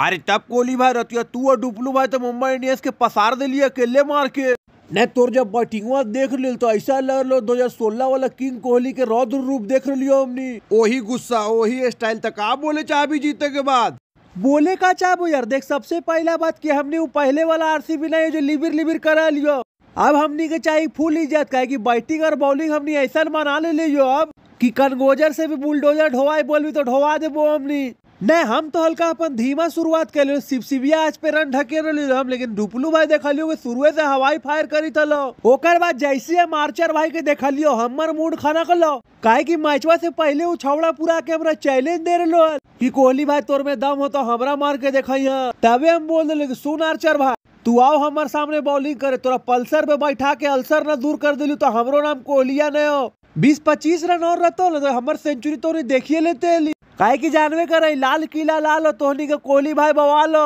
अरे तब कोहली भाई रतिया तू और डुपलू भाई तो मुंबई इंडियंस के पसार दे लिया अकेले मार के नहीं तोर जब बैटिंगवा देख ले तो ऐसा लग लो 2016 वाला किंग कोहली के रौद्र रूप देख लियो हमने वही गुस्सा वही स्टाइल तक आप बोले चाबी जीते के बाद बोले का चाबो यार देख सबसे पहला बात की हमने वो पहले वाला आरसीबी नहीं जो लिबिर लिबिर करा लियो अब हमने के चाहिए फुल इज्जत का बैटिंग और बॉलिंग हमने ऐसा मना ले लियो अब की कनगोजर से भी बुलडोजर ढोवाए बोल भी तो ढोवा दे वो हमने नहीं हम तो हल्का अपन ધીમા શરૂઆત કર્યો સિપસિપિયા आज पे रन ढके हम लेकिन डुपलू भाई देखा लियो शुरुए से हवाई फायर करी थलो ओकर बाद जैसे मार्चर भाई के देखा लियो हमर मूड खाना कर लो काहे की मैचवा से पहले उ छवड़ा पूरा के हमारा चैलेंज दे रहे कि कोहली भाई तोर में दम हो तो हमारा मार के देखा तबे हम बोल दिले सुन आर्चर भाई तू आओ हमारे सामने बॉलिंग करे तोरा पल्सर पे बैठा के अल्सर न दूर कर दिलू तो हमारो नाम कोहलिया न हो बीस पच्चीस रन और रहते हमारे सेंचुरी तो देखिए लेते कहे की जानवे करे लाल किला लालो तोहनी के कोहली भाई बवालो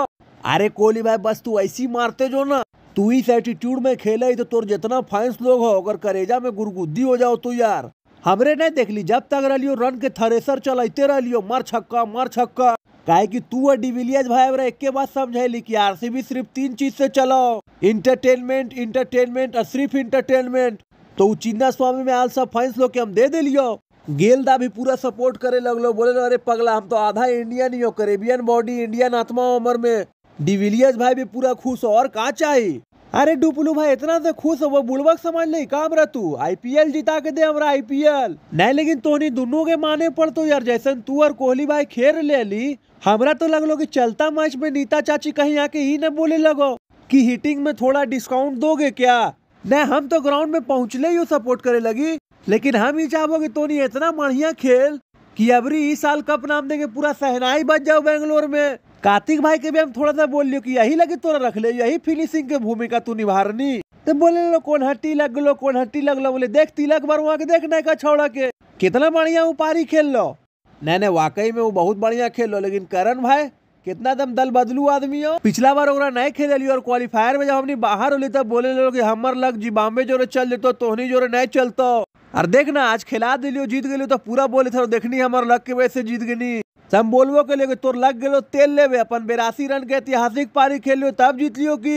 अरे कोहली भाई बस तू ऐसी मारते जो ना तू इस एटीट्यूड में खेले तो तोर जितना फैंस लोग हो अगर करेजा में गुरगुद्दी हो जाओ तू तो यार हमरे नहीं देख ली जब तक रहियो रन के थ्रेसर चलाते रहियो मर छक्का मर छक्का कहे की तू और डिविलियर्स भाई एक के बात समझैली कि आरसीबी सिर्फ तीन चीज से चलाओ इंटरटेनमेंट इंटरटेनमेंट और सिर्फ इंटरटेनमेंट तो चिन्ना स्वामी में आल सब फैंस लोग के हम दे दिलियो गेलदा भी पूरा सपोर्ट करे लगलो बोले अरे पगला हम तो आधा इंडियन नहीं हो करेबियन बॉडी इंडियन आत्मा उम्र में डिविलियर्स भाई भी पूरा खुश हो और का चाहिए अरे डुपलू भाई इतना से खुश हो वो बुलबक समझ ले काम रह तू आईपीएल जिता के दे हमारा आईपीएल नहीं लेकिन तोनी दोनों के माने पर तो यार जैसन तू और कोहली भाई खेल ले ली हमारा तो लगलो कि चलता मैच में नीता चाची कहीं आके ही न बोले लगो कि हिटिंग में थोड़ा डिस्काउंट दोगे क्या नहीं हम तो ग्राउंड में पहुंचले ही सपोर्ट करे लगी लेकिन हम ही चाहोगे तो नहीं इतना बढ़िया खेल कि अबरी इस साल कप नाम देंगे पूरा सहनाई बच जाओ बेंगलोर में कार्तिक भाई के भी हम थोड़ा सा बोल लियो कि यही लगे तोरा रख ले यही फिनिशिंग के भूमिका तू निभारनी तो बोले लो कौन हट्टी लग लो कौन हट्टी लग लो बोले देख तिलक वहाँ के देख का छोड़ा के कितना बढ़िया पारी खेल लो नहीं नहीं वाकई में वो बहुत बढ़िया खेल लो लेकिन करण भाई कितना दम दल बदलू आदमी हो पिछला बार ओरा नहीं खेल और क्वालिफायर में जब हमने बाहर होली तब बोले लो कि हमर लग जी बॉम्बे जोरे चल देतो तोहनी जोरे नहीं चलता और देखना आज खिला दिलियो जीत गलियो तो पूरा बोले थे देखनी हमारे लग के वैसे जीत गनी हम बोलबो के लिए तोर लग गलो तेल लेवे अपन बेरासी रन के ऐतिहासिक पारी खेलियो तब जीत लियो की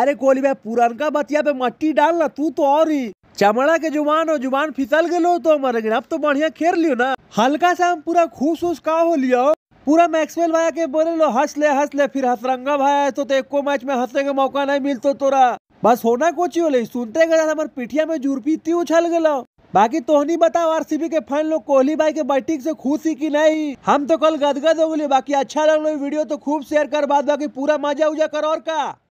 अरे कोहली भाई पुरानका बतिया पे मट्टी डाल डालना तू तो और ही चमड़ा के जुबान हो जुबान फिसल गए तो हमारे गए अब तो बढ़िया खेल लियो ना हल्का सा हम पूरा खुश उस का हो लियो पूरा मैक्सवेल भाई के बोले लो हंस ले हंस ले फिर हसरंगा भाई तो, तो एको मैच में हंसने का मौका नहीं मिलता तोरा बस होना कोची हो ले सुनते गए हमारे पिठिया में जुरपीती उछल गलो बाकी तोहनी बताओ आरसीबी के फैन लोग कोहली भाई के बैटिंग से खुश ही की नहीं हम तो कल गदगद हो गए बाकी अच्छा लग वीडियो तो खूब शेयर कर बाद बाकी पूरा मजा उजा कर और का